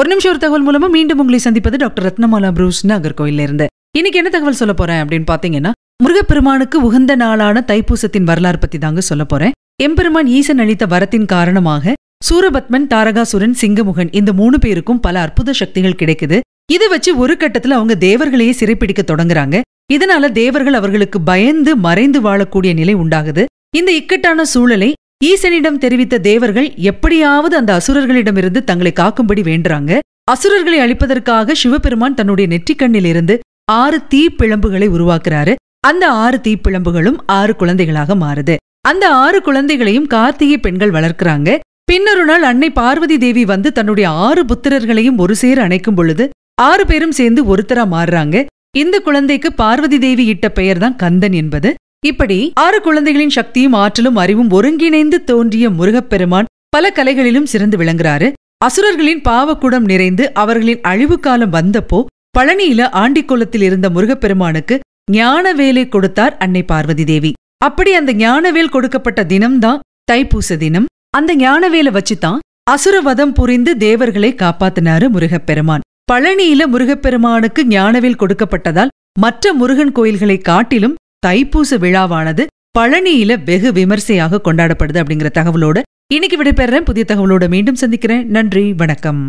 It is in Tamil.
ஒரு நிமிஷம் ஒரு தகவல் மூலமா மீண்டும் உங்களை சந்திப்பது டாக்டர் ரத்னமாலா புரூஸ் நாகர்கோயில இருந்து இன்னைக்கு என்ன தகவல் சொல்ல போறேன் அப்படின்னு பாத்தீங்கன்னா முருகப்பெருமானுக்கு உகந்த நாளான தைப்பூசத்தின் வரலாறு பத்தி தாங்க சொல்ல போறேன் எம்பெருமான் ஈசன் அளித்த வரத்தின் காரணமாக சூரபத்மன் தாரகாசுரன் சிங்கமுகன் இந்த மூணு பேருக்கும் பல அற்புத சக்திகள் கிடைக்குது இதை வச்சு ஒரு கட்டத்துல அவங்க தேவர்களையே சிறைப்பிடிக்க தொடங்குறாங்க இதனால தேவர்கள் அவர்களுக்கு பயந்து மறைந்து வாழக்கூடிய நிலை உண்டாகுது இந்த இக்கட்டான சூழலை ஈசனிடம் தெரிவித்த தேவர்கள் எப்படியாவது அந்த அசுரர்களிடமிருந்து தங்களை காக்கும்படி வேண்டுறாங்க அசுரர்களை அழிப்பதற்காக சிவபெருமான் தன்னுடைய நெற்றிக்கண்ணில் இருந்து ஆறு தீப்பிழம்புகளை உருவாக்குறாரு அந்த ஆறு தீப்பிழம்புகளும் ஆறு குழந்தைகளாக மாறுது அந்த ஆறு குழந்தைகளையும் கார்த்திகை பெண்கள் வளர்க்கிறாங்க பின்னொரு நாள் அன்னை பார்வதி தேவி வந்து தன்னுடைய ஆறு புத்திரர்களையும் ஒரு சேர அணைக்கும் பொழுது ஆறு பேரும் சேர்ந்து ஒருத்தரா மாறுறாங்க இந்த குழந்தைக்கு பார்வதி தேவி இட்ட பெயர் தான் கந்தன் என்பது இப்படி ஆறு குழந்தைகளின் சக்தியும் ஆற்றலும் அறிவும் ஒருங்கிணைந்து தோன்றிய முருகப்பெருமான் பல கலைகளிலும் சிறந்து விளங்குறாரு அசுரர்களின் பாவக்கூடம் நிறைந்து அவர்களின் அழிவு காலம் வந்தப்போ பழனியில ஆண்டிக்குளத்தில் இருந்த முருகப்பெருமானுக்கு ஞானவேலை கொடுத்தார் அன்னை பார்வதி தேவி அப்படி அந்த ஞானவேல் கொடுக்கப்பட்ட தினம்தான் தைப்பூச தினம் அந்த ஞானவேலை வச்சுதான் அசுரவதம் புரிந்து தேவர்களை காப்பாத்தினாரு முருகப்பெருமான் பழனியில முருகப்பெருமானுக்கு ஞானவேல் கொடுக்கப்பட்டதால் மற்ற முருகன் கோயில்களை காட்டிலும் தைப்பூச விழாவானது பழனியில வெகு விமர்சையாக கொண்டாடப்படுது அப்படிங்கிற தகவலோட இன்னைக்கு விடைபெறேன் புதிய தகவலோட மீண்டும் சந்திக்கிறேன் நன்றி வணக்கம்